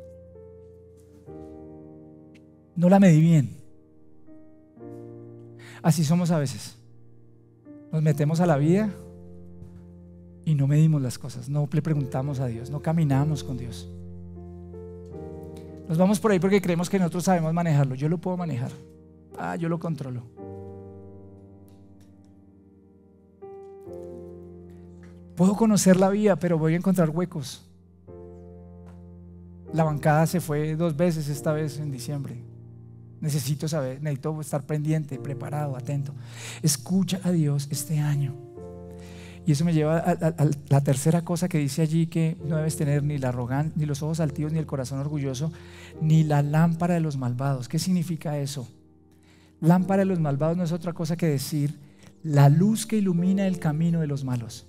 no la medí bien. Así somos a veces. Nos metemos a la vida y no medimos las cosas, no le preguntamos a Dios, no caminamos con Dios. Nos vamos por ahí porque creemos que nosotros sabemos manejarlo. Yo lo puedo manejar. Ah, yo lo controlo. Puedo conocer la vida pero voy a encontrar huecos. La bancada se fue dos veces esta vez en diciembre. Necesito saber, necesito estar pendiente, preparado, atento. Escucha a Dios este año. Y eso me lleva a, la tercera cosa que dice allí que no debes tener ni la arrogancia, ni los ojos altivos, ni el corazón orgulloso, ni la lámpara de los malvados. ¿Qué significa eso? Lámpara de los malvados no es otra cosa que decir la luz que ilumina el camino de los malos.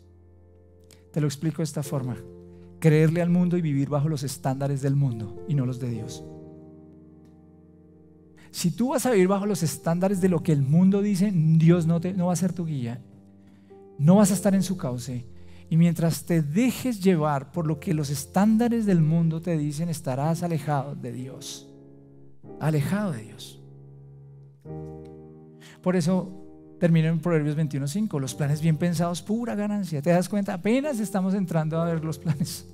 Te lo explico de esta forma. Creerle al mundo y vivir bajo los estándares del mundo y no los de Dios. Si tú vas a vivir bajo los estándares de lo que el mundo dice, Dios no, te, no va a ser tu guía. No vas a estar en su cauce. Y mientras te dejes llevar por lo que los estándares del mundo te dicen, estarás alejado de Dios. Alejado de Dios. Por eso termino en Proverbios 21.5, los planes bien pensados, pura ganancia. ¿Te das cuenta? Apenas estamos entrando a ver los planes.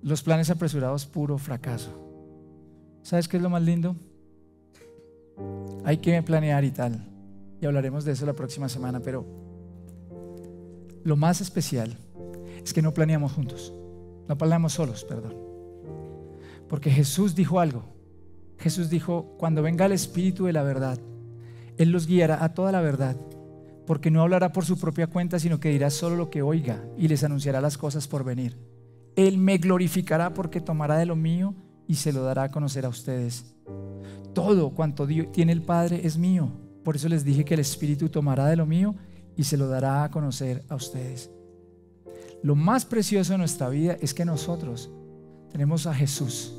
Los planes apresurados, puro fracaso. ¿Sabes qué es lo más lindo? Hay que planear y tal. Y hablaremos de eso la próxima semana, pero lo más especial es que no planeamos juntos, no planeamos solos, perdón. Porque Jesús dijo algo. Jesús dijo, cuando venga el Espíritu de la verdad, Él los guiará a toda la verdad, porque no hablará por su propia cuenta, sino que dirá solo lo que oiga y les anunciará las cosas por venir. Él me glorificará porque tomará de lo mío y se lo dará a conocer a ustedes. Todo cuanto tiene el Padre es mío. Por eso les dije que el Espíritu tomará de lo mío y se lo dará a conocer a ustedes. Lo más precioso de nuestra vida es que nosotros tenemos a Jesús,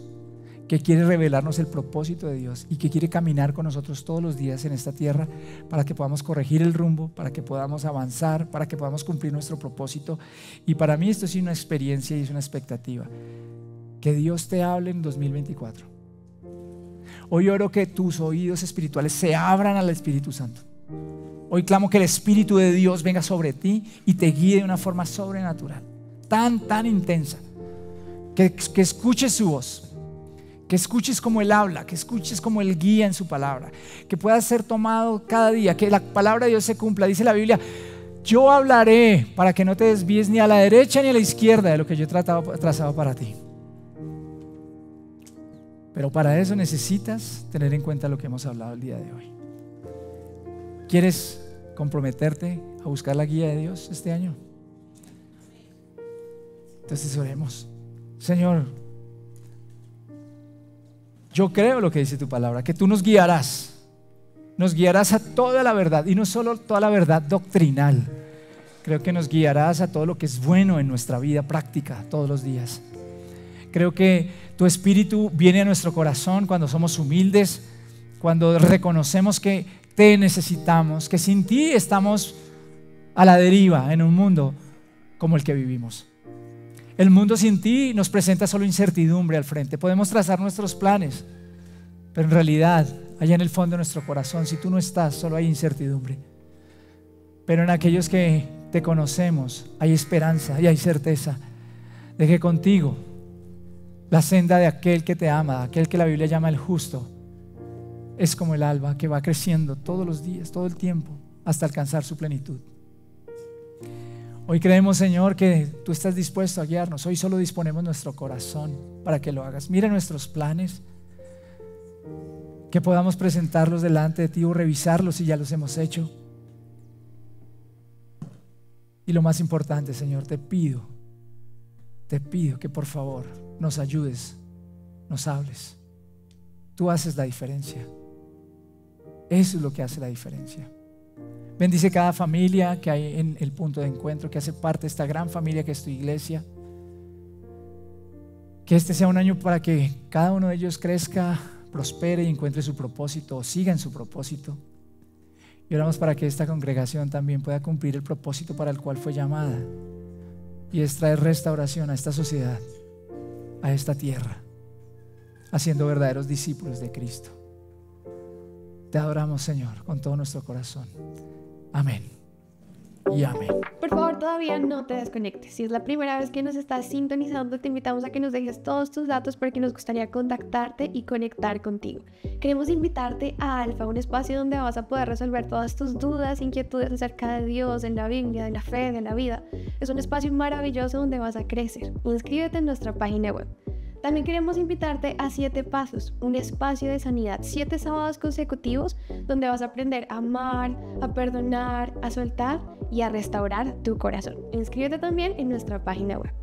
que quiere revelarnos el propósito de Dios y que quiere caminar con nosotros todos los días en esta tierra para que podamos corregir el rumbo, para que podamos avanzar, para que podamos cumplir nuestro propósito. Y para mí esto es una experiencia y es una expectativa. Que Dios te hable en 2024. Hoy oro que tus oídos espirituales se abran al Espíritu Santo. Hoy clamo que el Espíritu de Dios venga sobre ti y te guíe de una forma sobrenatural, tan, tan intensa. Que, que escuches su voz, que escuches como Él habla, que escuches como Él guía en su palabra, que pueda ser tomado cada día, que la palabra de Dios se cumpla. Dice la Biblia, yo hablaré para que no te desvíes ni a la derecha ni a la izquierda de lo que yo he trazado para ti. Pero para eso necesitas tener en cuenta lo que hemos hablado el día de hoy. ¿Quieres comprometerte a buscar la guía de Dios este año? Entonces oremos. Señor, yo creo lo que dice tu palabra, que tú nos guiarás. Nos guiarás a toda la verdad y no solo toda la verdad doctrinal. Creo que nos guiarás a todo lo que es bueno en nuestra vida práctica todos los días. Creo que tu espíritu viene a nuestro corazón cuando somos humildes, cuando reconocemos que te necesitamos, que sin ti estamos a la deriva en un mundo como el que vivimos. El mundo sin ti nos presenta solo incertidumbre al frente. Podemos trazar nuestros planes, pero en realidad, allá en el fondo de nuestro corazón, si tú no estás, solo hay incertidumbre. Pero en aquellos que te conocemos, hay esperanza y hay certeza de que contigo la senda de aquel que te ama, aquel que la Biblia llama el justo, es como el alba que va creciendo todos los días, todo el tiempo, hasta alcanzar su plenitud. Hoy creemos, Señor, que tú estás dispuesto a guiarnos. Hoy solo disponemos nuestro corazón para que lo hagas. Mira nuestros planes, que podamos presentarlos delante de ti o revisarlos si ya los hemos hecho. Y lo más importante, Señor, te pido, te pido que por favor nos ayudes, nos hables. Tú haces la diferencia. Eso es lo que hace la diferencia. Bendice cada familia que hay en el punto de encuentro, que hace parte de esta gran familia que es tu iglesia. Que este sea un año para que cada uno de ellos crezca, prospere y encuentre su propósito o siga en su propósito. Y oramos para que esta congregación también pueda cumplir el propósito para el cual fue llamada y es traer restauración a esta sociedad a esta tierra, haciendo verdaderos discípulos de Cristo. Te adoramos, Señor, con todo nuestro corazón. Amén y Por favor, todavía no te desconectes. Si es la primera vez que nos estás sintonizando, te invitamos a que nos dejes todos tus datos porque nos gustaría contactarte y conectar contigo. Queremos invitarte a Alfa, un espacio donde vas a poder resolver todas tus dudas, inquietudes acerca de Dios, en la Biblia, en la fe, de la vida. Es un espacio maravilloso donde vas a crecer. Inscríbete en nuestra página web también queremos invitarte a Siete Pasos, un espacio de sanidad, siete sábados consecutivos donde vas a aprender a amar, a perdonar, a soltar y a restaurar tu corazón. Inscríbete también en nuestra página web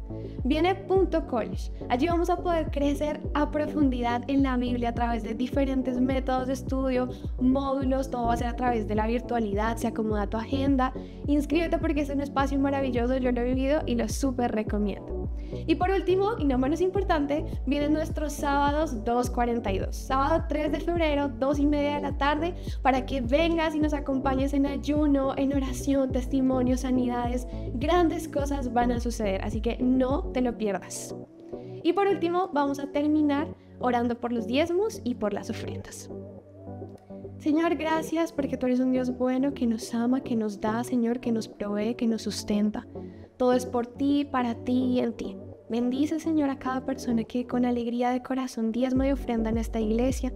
viene Punto College. Allí vamos a poder crecer a profundidad en la Biblia a través de diferentes métodos de estudio, módulos, todo va a ser a través de la virtualidad, se acomoda tu agenda. Inscríbete porque es un espacio maravilloso, yo lo he vivido y lo súper recomiendo. Y por último, y no menos importante, vienen nuestros sábados 2.42. Sábado 3 de febrero, 2 y media de la tarde, para que vengas y nos acompañes en ayuno, en oración, testimonios, sanidades. Grandes cosas van a suceder, así que no te lo pierdas. Y por último, vamos a terminar orando por los diezmos y por las ofrendas. Señor, gracias porque tú eres un Dios bueno que nos ama, que nos da, Señor, que nos provee, que nos sustenta. Todo es por ti, para ti y en ti. Bendice, Señor, a cada persona que con alegría de corazón diezma y ofrenda en esta iglesia.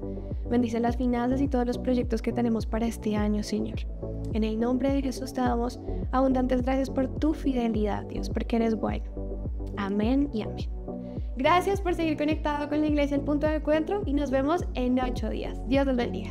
Bendice las finanzas y todos los proyectos que tenemos para este año, Señor. En el nombre de Jesús te damos abundantes gracias por tu fidelidad, Dios, porque eres bueno. Amén y amén. Gracias por seguir conectado con la Iglesia El Punto de Encuentro y nos vemos en ocho días. Dios los bendiga.